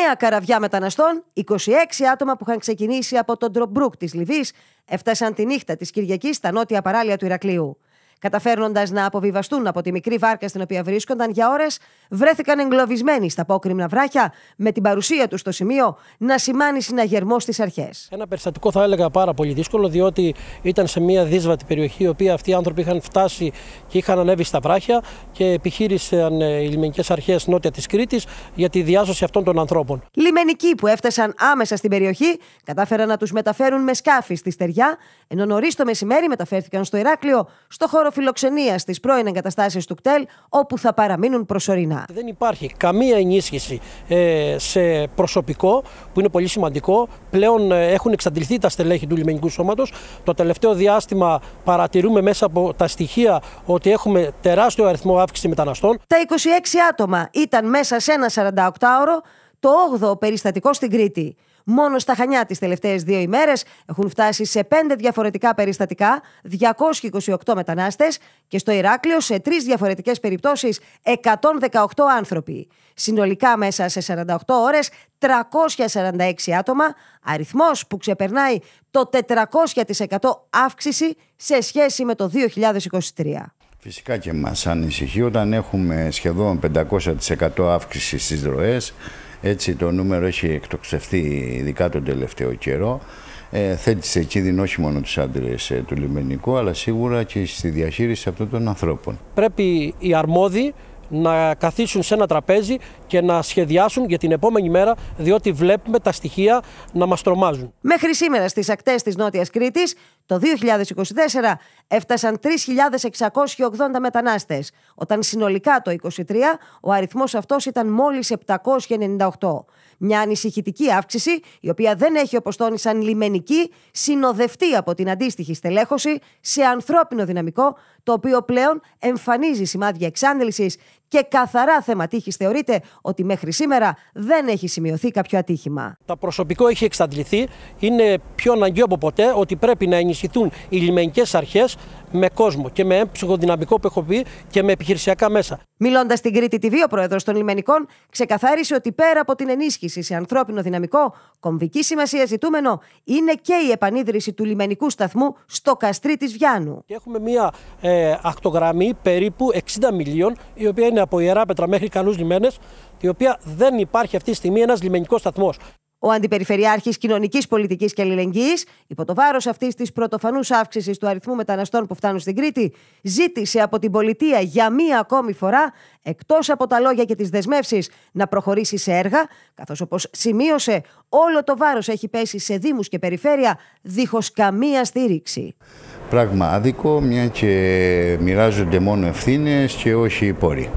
Νέα καραβιά μεταναστών, 26 άτομα που είχαν ξεκινήσει από τον Ντρομπρούκ της Λιβύης, έφτασαν τη νύχτα της Κυριακής στα νότια παράλια του Ηρακλείου. Καταφέρνοντας να αποβιβαστούν από τη μικρή βάρκα στην οποία βρίσκονταν για ώρες, βρέθηκαν εγκλωβισμένοι στα απόκρημνα βράχια, με την παρουσία τους στο σημείο να σημάνει συναγερμό στις αρχές. Ένα περιστατικό θα έλεγα πάρα πολύ δύσκολο, διότι ήταν σε μια δύσβατη περιοχή, η οποία αυτοί οι άνθρωποι είχαν φτάσει και είχαν ανέβει στα βράχια και επιχείρησαν ε, οι λιμενικές αρχές νότια της Κρήτης για τη διάσωση αυτών των ανθρώπων. Λιμενικοί που έφτασαν άμεσα στην περιοχή κατάφεραν να τους μεταφέρουν με σκάφη στη στεριά, ενώ νωρίς το μεσημέρι μεταφέρθηκαν στο Ηράκλειο, στο χώρο χώρο φιλοξενία στις πρώην του κτέλ, όπου θα παραμείνουν προσωρινά. Δεν υπάρχει καμία ενίσχυση ε, σε προσωπικό, που είναι πολύ σημαντικό. Πλέον ε, έχουν εξαντληθεί τα στελέχη του λιμενικού σώματος. Το τελευταίο διάστημα παρατηρούμε μέσα από τα στοιχεία ότι έχουμε τεράστιο αριθμό αύξηση μεταναστών. Τα 26 άτομα ήταν μέσα σε ένα 48ωρο το 8ο περιστατικό στην Κρήτη. Μόνο στα Χανιά τις τελευταίες δύο ημέρες έχουν φτάσει σε πέντε διαφορετικά περιστατικά 228 μετανάστες και στο Ηράκλειο σε τρεις διαφορετικές περιπτώσεις 118 άνθρωποι. Συνολικά μέσα σε 48 ώρες 346 άτομα, αριθμός που ξεπερνάει το 400% αύξηση σε σχέση με το 2023. Φυσικά και μας ανησυχεί όταν έχουμε σχεδόν 500% αύξηση στις δροές, έτσι το νούμερο έχει εκτοξευτεί ειδικά τον τελευταίο καιρό. Ε, θέτει σε κίνδυνο όχι μόνο τους άντρες ε, του λιμενικού, αλλά σίγουρα και στη διαχείριση αυτών των ανθρώπων. Πρέπει οι αρμόδιοι να καθίσουν σε ένα τραπέζι και να σχεδιάσουν για την επόμενη μέρα, διότι βλέπουμε τα στοιχεία να μας τρομάζουν. Μέχρι σήμερα στις ακτές της Νότιας Κρήτης, το 2024 έφτασαν 3.680 μετανάστες όταν συνολικά το 2023 ο αριθμός αυτός ήταν μόλις 798. Μια ανησυχητική αύξηση, η οποία δεν έχει όπως τόνισαν λιμενική, συνοδευτεί από την αντίστοιχη στελέχωση σε ανθρώπινο δυναμικό, το οποίο πλέον εμφανίζει σημάδια εξάντλησης και καθαρά θέμα τύχης θεωρείται ότι μέχρι σήμερα δεν έχει σημειωθεί κάποιο ατύχημα. Το προσωπικό έχει εξαντληθεί. Είναι πιο αναγκαίο από ποτέ ότι πρέπει να ενισχυθούν οι λιμενικές αρχές με κόσμο και με ψυχοδυναμικό που έχω πει και με επιχειρησιακά μέσα. Μιλώντας στην Κρήτη TV, ο πρόεδρος των Λιμενικών ξεκαθάρισε ότι πέρα από την ενίσχυση σε ανθρώπινο δυναμικό, κομβική σημασία ζητούμενο είναι και η επανίδρυση του λιμενικού σταθμού στο καστρί της Βιάνου. έχουμε μία ε, ακτογραμμή περίπου 60 μιλίων, η οποία είναι είναι από ιερά πέτρα μέχρι καλούς λιμένες, η οποία δεν υπάρχει αυτή τη στιγμή ένας λιμενικός σταθμός. Ο Αντιπεριφερειάρχης Κοινωνικής Πολιτικής και Αλληλεγγύης, υπό το βάρος αυτής της πρωτοφανούς αύξησης του αριθμού μεταναστών που φτάνουν στην Κρήτη, ζήτησε από την πολιτεία για μία ακόμη φορά, εκτός από τα λόγια και τις δεσμεύσεις, να προχωρήσει σε έργα, καθώς όπως σημείωσε, όλο το βάρος έχει πέσει σε Δήμους και Περιφέρεια δίχως καμία στήριξη πράγμα άδικο, μια και μοιράζονται μόνο ευθύνες και όχι οι πόροι.